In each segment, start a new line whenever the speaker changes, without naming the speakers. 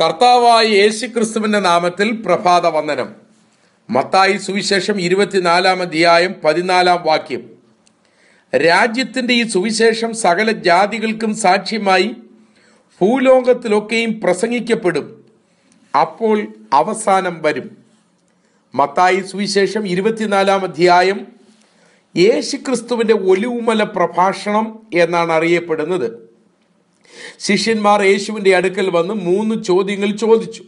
കർത്താവായ യേശു ക്രിസ്തുവിന്റെ നാമത്തിൽ പ്രഭാത വന്ദനം മത്തായി സുവിശേഷം ഇരുപത്തിനാലാം അധ്യായം പതിനാലാം വാക്യം രാജ്യത്തിന്റെ ഈ സുവിശേഷം സകല ജാതികൾക്കും സാക്ഷ്യമായി ഭൂലോകത്തിലൊക്കെയും പ്രസംഗിക്കപ്പെടും അപ്പോൾ അവസാനം വരും മത്തായി സുവിശേഷം ഇരുപത്തിനാലാം അധ്യായം ക്രിസ്തുവിന്റെ ഒലിവുമല പ്രഭാഷണം എന്നാണ് അറിയപ്പെടുന്നത് ശിഷ്യന്മാർ യേശുവിൻ്റെ അടുക്കൽ വന്ന് മൂന്ന് ചോദ്യങ്ങൾ ചോദിച്ചു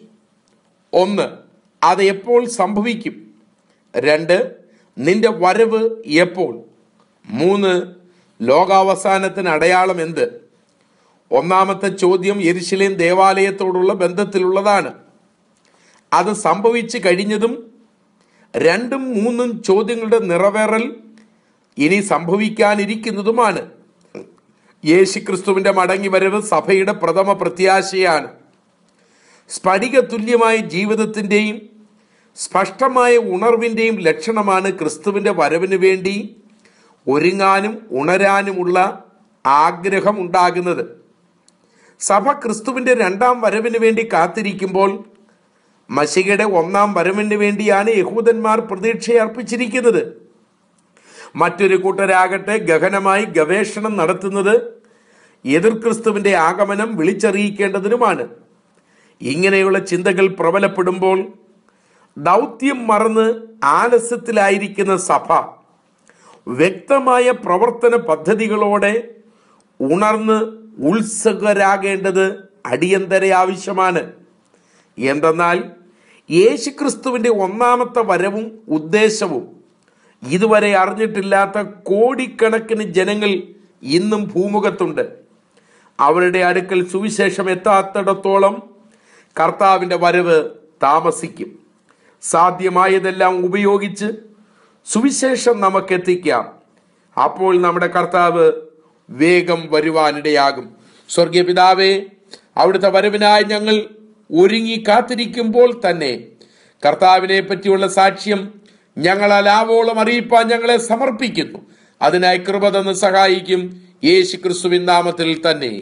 ഒന്ന് അത് എപ്പോൾ സംഭവിക്കും രണ്ട് നിന്റെ വരവ് എപ്പോൾ മൂന്ന് ലോകാവസാനത്തിന് അടയാളം എന്ത് ഒന്നാമത്തെ ചോദ്യം യെരുശലേം ദേവാലയത്തോടുള്ള ബന്ധത്തിലുള്ളതാണ് അത് സംഭവിച്ചു കഴിഞ്ഞതും രണ്ടും മൂന്നും ചോദ്യങ്ങളുടെ നിറവേറൽ ഇനി സംഭവിക്കാനിരിക്കുന്നതുമാണ് യേശുക്രിസ്തുവിന്റെ മടങ്ങി വരവ് സഭയുടെ പ്രഥമ പ്രത്യാശയാണ് സ്ഫടിക തുല്യമായ ജീവിതത്തിൻ്റെയും സ്പഷ്ടമായ ഉണർവിൻ്റെയും ലക്ഷണമാണ് ക്രിസ്തുവിൻ്റെ വരവിന് വേണ്ടി ഒരുങ്ങാനും ഉണരാനുമുള്ള ആഗ്രഹം ഉണ്ടാകുന്നത് സഭ ക്രിസ്തുവിൻ്റെ രണ്ടാം വരവിന് വേണ്ടി കാത്തിരിക്കുമ്പോൾ മഷികയുടെ ഒന്നാം വരവിന് വേണ്ടിയാണ് യഹൂദന്മാർ പ്രതീക്ഷയർപ്പിച്ചിരിക്കുന്നത് മറ്റൊരു കൂട്ടരാകട്ടെ ഗഹനമായി ഗവേഷണം നടത്തുന്നത് എതിർ ക്രിസ്തുവിന്റെ ആഗമനം വിളിച്ചറിയിക്കേണ്ടതിനുമാണ് ഇങ്ങനെയുള്ള ചിന്തകൾ പ്രബലപ്പെടുമ്പോൾ ദൗത്യം മറന്ന് ആലസ്യത്തിലായിരിക്കുന്ന സഭ വ്യക്തമായ പ്രവർത്തന പദ്ധതികളോടെ ഉണർന്ന് ഉത്സുകരാകേണ്ടത് അടിയന്തര ആവശ്യമാണ് എന്തെന്നാൽ യേശുക്രിസ്തുവിൻ്റെ ഒന്നാമത്തെ വരവും ഉദ്ദേശവും ഇതുവരെ അറിഞ്ഞിട്ടില്ലാത്ത കോടിക്കണക്കിന് ജനങ്ങൾ ഇന്നും ഭൂമുഖത്തുണ്ട് അവരുടെ അടുക്കൽ സുവിശേഷം എത്താത്തിടത്തോളം കർത്താവിൻ്റെ വരവ് താമസിക്കും സാധ്യമായതെല്ലാം ഉപയോഗിച്ച് സുവിശേഷം നമുക്ക് എത്തിക്കാം അപ്പോൾ നമ്മുടെ കർത്താവ് വേഗം വരുവാനിടയാകും സ്വർഗീയ പിതാവേ അവിടുത്തെ വരവിനായി ഞങ്ങൾ ഒരുങ്ങി കാത്തിരിക്കുമ്പോൾ തന്നെ കർത്താവിനെ പറ്റിയുള്ള സാക്ഷ്യം ഞങ്ങളെ ആവോളം അറിയിപ്പാൻ ഞങ്ങളെ സമർപ്പിക്കുന്നു അതിനായി കൃപ തന്ന് സഹായിക്കും യേശു ക്രിസ്തുവിൻ നാമത്തിൽ തന്നെ